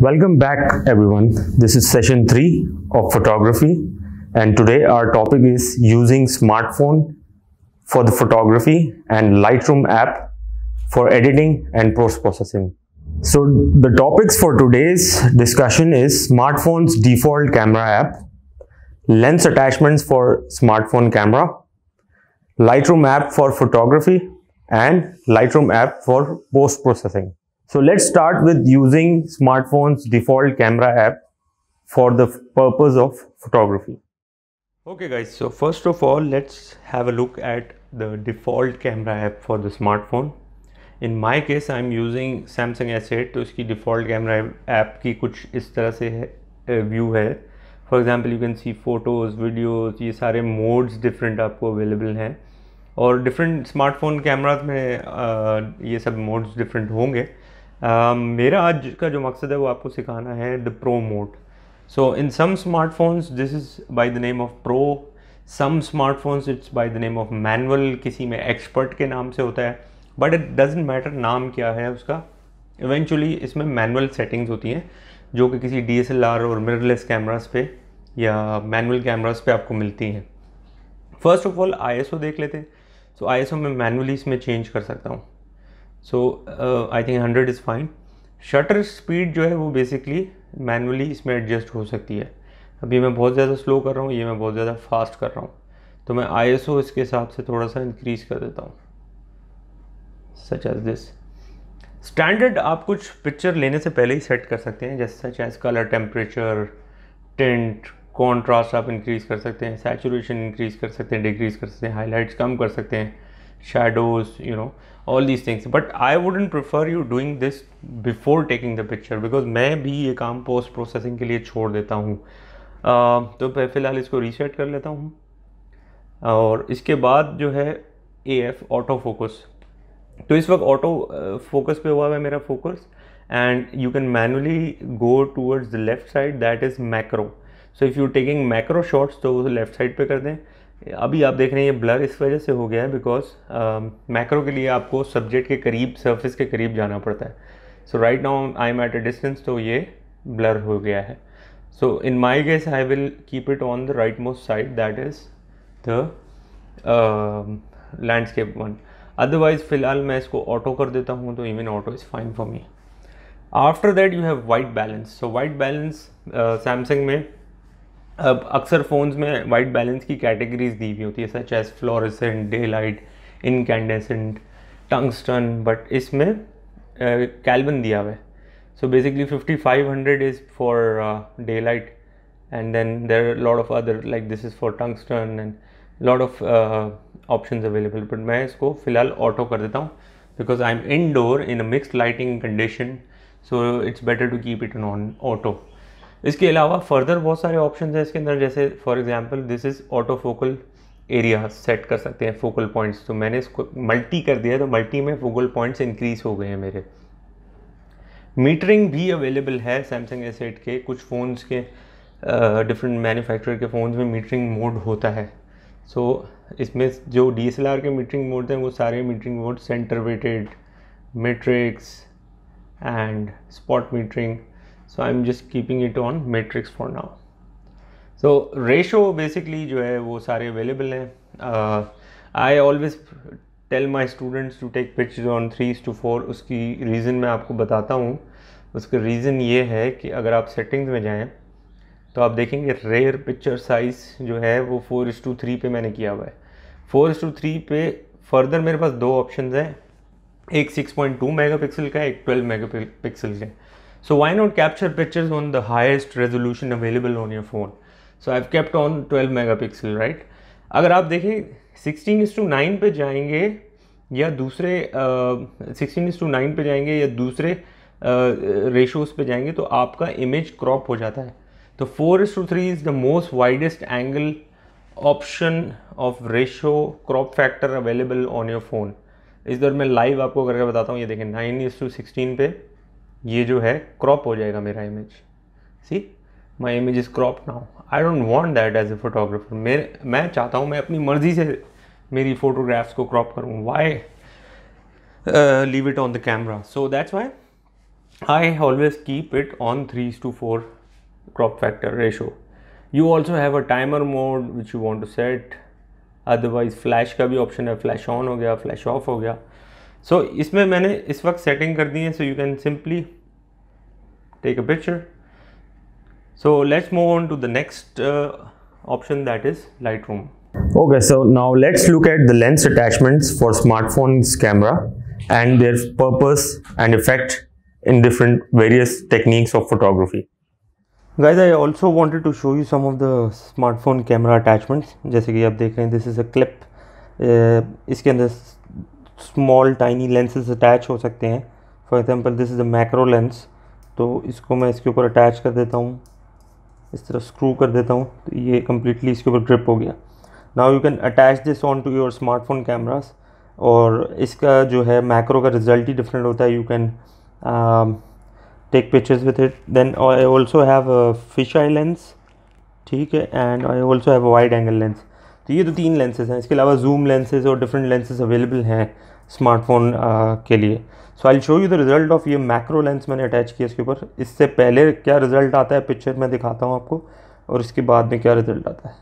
Welcome back everyone. This is session 3 of photography and today our topic is using smartphone for the photography and Lightroom app for editing and post-processing. So the topics for today's discussion is smartphone's default camera app, lens attachments for smartphone camera, Lightroom app for photography and Lightroom app for post-processing. So let's start with using smartphone's default camera app for the purpose of photography. Okay guys, so first of all, let's have a look at the default camera app for the smartphone. In my case, I'm using Samsung S8, So its default camera app ki kuch is tarah se view है For example, you can see photos, videos, ये modes different different available available Or और different smartphone cameras में आ, ये सब modes different होंगे Um, मेरा आज का जो मकसद है वो आपको सिखाना है the pro mode so in some smartphones this is by the name of pro some smartphones it's by the name of manual किसी में एक्सपर्ट के नाम से होता है बट इट डजेंट मैटर नाम क्या है उसका इवेंचुअली इसमें मैनुअल सेटिंग्स होती हैं जो कि किसी डी और मिररलेस कैमराज पे या मैनुअल कैमराज पे आपको मिलती हैं फर्स्ट ऑफ ऑल आई देख लेते हैं सो एस आई में मैनुअली इसमें चेंज कर सकता हूँ so I think hundred is fine shutter speed जो है वो बेसिकली मैनुअली इसमें एडजस्ट हो सकती है अभी मैं बहुत ज़्यादा स्लो कर रहा हूँ ये मैं बहुत ज़्यादा फास्ट कर रहा हूँ तो मैं आई एस ओ इसके हिसाब से थोड़ा सा इंक्रीज़ कर देता हूँ सच एज दिस स्टैंडर्ड आप कुछ पिक्चर लेने से पहले ही सेट कर सकते हैं जैसे such as colour temperature tint contrast आप इंक्रीज़ कर सकते हैं सैचुरेशन इंक्रीज़ कर सकते हैं डिक्रीज़ कर सकते हैं हाईलाइट्स कम कर सकते हैं shadows you know all these things but I wouldn't prefer you doing this before taking the picture because मैं भी ये काम post processing के लिए छोड़ देता हूँ uh, तो फ़िलहाल इसको reset कर लेता हूँ और इसके बाद जो है ए एफ ऑटो फोकस तो इस वक्त ऑटो फोकस पे हुआ है मेरा focus and you can manually go towards the left side that is macro so if you taking macro shots तो लेफ़्ट साइड पे कर दें अभी आप देख रहे हैं ये ब्लर इस वजह से हो गया है बिकॉज मैक्रो um, के लिए आपको सब्जेक्ट के करीब सरफेस के करीब जाना पड़ता है so right now I am at a distance तो ये ब्लर हो गया है so in my guess I will keep it on the rightmost side that is the landscape one otherwise फ़िलहाल मैं इसको ऑटो कर देता हूँ तो even auto is fine for me after that you have white balance so white balance Samsung में अब अक्सर फ़ोन्स में वाइट बैलेंस की कैटेगरीज दी हुई होती है such as fluorescent daylight incandescent tungsten but इसमें कैल्बन दिया हुआ है so basically fifty five hundred is for daylight and then there lot of other like this is for tungsten and lot of option available but मैं इसको फ़िलहाल auto कर देता हूँ because I am indoor in a mixed lighting condition so it's better to keep it on auto इसके अलावा further बहुत सारे ऑप्शन हैं इसके अंदर जैसे for example this is auto focal area set कर सकते हैं फोकल पॉइंट्स तो मैंने इसको मल्टी कर दिया तो मल्टी में फोकल पॉइंट्स इंक्रीज हो गए हैं मेरे मीटरिंग भी अवेलेबल है सैमसंग एस एट के कुछ फ़ोन्स के डिफरेंट मैन्युफैक्चरर के फ़ोन्स में मीटरिंग मोड होता है सो so, इसमें जो डी के मीटरिंग मोड हैं वो सारे metering mode centre weighted matrix and spot metering so I am just keeping it on matrix for now so ratio basically जो है वो सारे अवेलेबल हैं I always tell my students to take pictures on three two four उसकी reason मैं आपको बताता हूँ उसका रीज़न ये है कि अगर आप सेटिंग्स में जाएँ तो आप देखेंगे रेयर पिक्चर साइज़ जो है वो फोर इस टू थ्री पे मैंने किया हुआ है फोर इस टू थ्री पे फर्दर मेरे पास दो ऑप्शन हैं एक six point two megapixel का एक ट्वेल्व मेगा पिक्सल का So why not capture pictures on the highest resolution available on your phone? So I've kept on 12 megapixel, right? अगर आप देखें 16 इस टू नाइन पर जाएंगे या दूसरे सिक्सटीन इस टू नाइन पर जाएंगे या दूसरे रेशोज़ uh, पे जाएंगे तो आपका इमेज क्रॉप हो जाता है तो four is to three is the most widest angle option of ratio crop factor available on your phone इस दौर में लाइव आपको करके बताता हूँ ये देखें नाइन इस टू सिक्सटीन पे ये जो है क्रॉप हो जाएगा मेरा image see my image is crop now I don't want that as a photographer मेरे मैं चाहता हूँ मैं अपनी मर्जी से मेरी फोटोग्राफ्स को क्रॉप करूँ why leave it on the camera so that's why I always keep it on three two four crop factor ratio you also have a timer mode which you want to set otherwise flash का भी option है flash on हो गया flash of हो गया सो so, इसमें मैंने इस वक्त सेटिंग कर दी है so you can simply take a picture so let's move on to the next option that is Lightroom okay so now let's look at the lens attachments for smartphone camera and their purpose and effect in different various techniques of photography guys I also wanted to show you some of the smartphone camera attachments जैसे कि आप देख रहे हैं this is a clip इसके अंदर small tiny lenses attach हो सकते हैं for example this is a macro lens तो इसको मैं इसके ऊपर अटैच कर देता हूँ इस तरह स्क्रू कर देता हूँ तो ये कम्प्लीटली इसके ऊपर ग्रिप हो गया now you can attach this on to your smartphone cameras और इसका जो है मैक्रो का रिजल्ट ही डिफरेंट होता है you can take pictures with it then I also have fisheye lens ठीक है and I also have wide angle lens तो ये तो तीन लेंसेज हैं इसके अलावा जूम लेंसेज और डिफरेंट लेंसेज अवेलेबल हैं स्मार्टफोन के लिए so I show you the result of ये मैक्रो लेंस मैंने अटैच किया इसके ऊपर इससे पहले क्या रिज़ल्ट आता है पिक्चर में दिखाता हूँ आपको और इसके बाद में क्या रिज़ल्ट आता है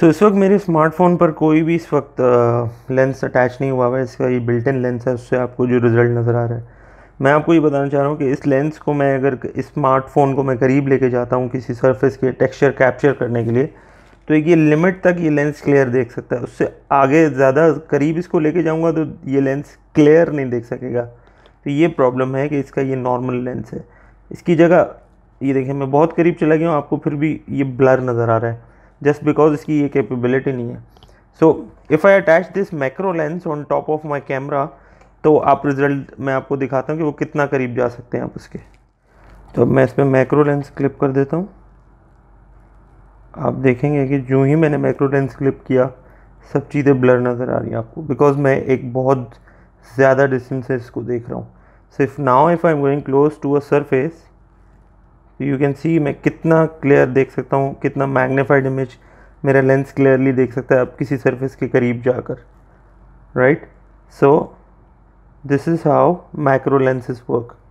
सो so, इस वक्त मेरे स्मार्टफोन पर कोई भी इस वक्त लेंस अटैच नहीं हुआ हुआ है इसका ये बिल्ट इन लेंस है उससे आपको जो रिज़ल्ट नज़र आ रहा है मैं आपको ये बताना चाह रहा हूँ कि इस लेंस को मैं अगर स्मार्टफोन को मैं करीब लेके जाता हूँ किसी सरफेस के टेक्सचर कैप्चर करने के लिए तो एक ये लिमिट तक ये लेंस क्लियर देख सकता है उससे आगे ज़्यादा करीब इसको लेके जाऊँगा तो ये लेंस क्लियर नहीं देख सकेगा तो ये प्रॉब्लम है कि इसका ये नॉर्मल लेंस है इसकी जगह ये देखें मैं बहुत करीब चला गया हूँ आपको फिर भी ये ब्लर नज़र आ रहा है जस्ट बिकॉज इसकी ये कैपेबिलिटी नहीं है so if I attach this macro lens on top of my camera तो आप रिज़ल्ट मैं आपको दिखाता हूँ कि वो कितना करीब जा सकते हैं आप उसके तो मैं इस पर मैक्रो लेंस क्लिप कर देता हूँ आप देखेंगे कि जो ही मैंने मैक्रो लेंस क्लिप किया सब चीज़ें ब्लर नज़र आ रही हैं आपको बिकॉज मैं एक बहुत ज़्यादा डिस्टेंस से इसको देख रहा हूँ so if now if I am going close to a surface you can see मैं कितना क्लियर देख सकता हूँ कितना मैग्नीफाइड इमेज मेरा लेंस क्लियरली देख सकता है आप किसी सरफेस के करीब जाकर right so this is how micro lenses work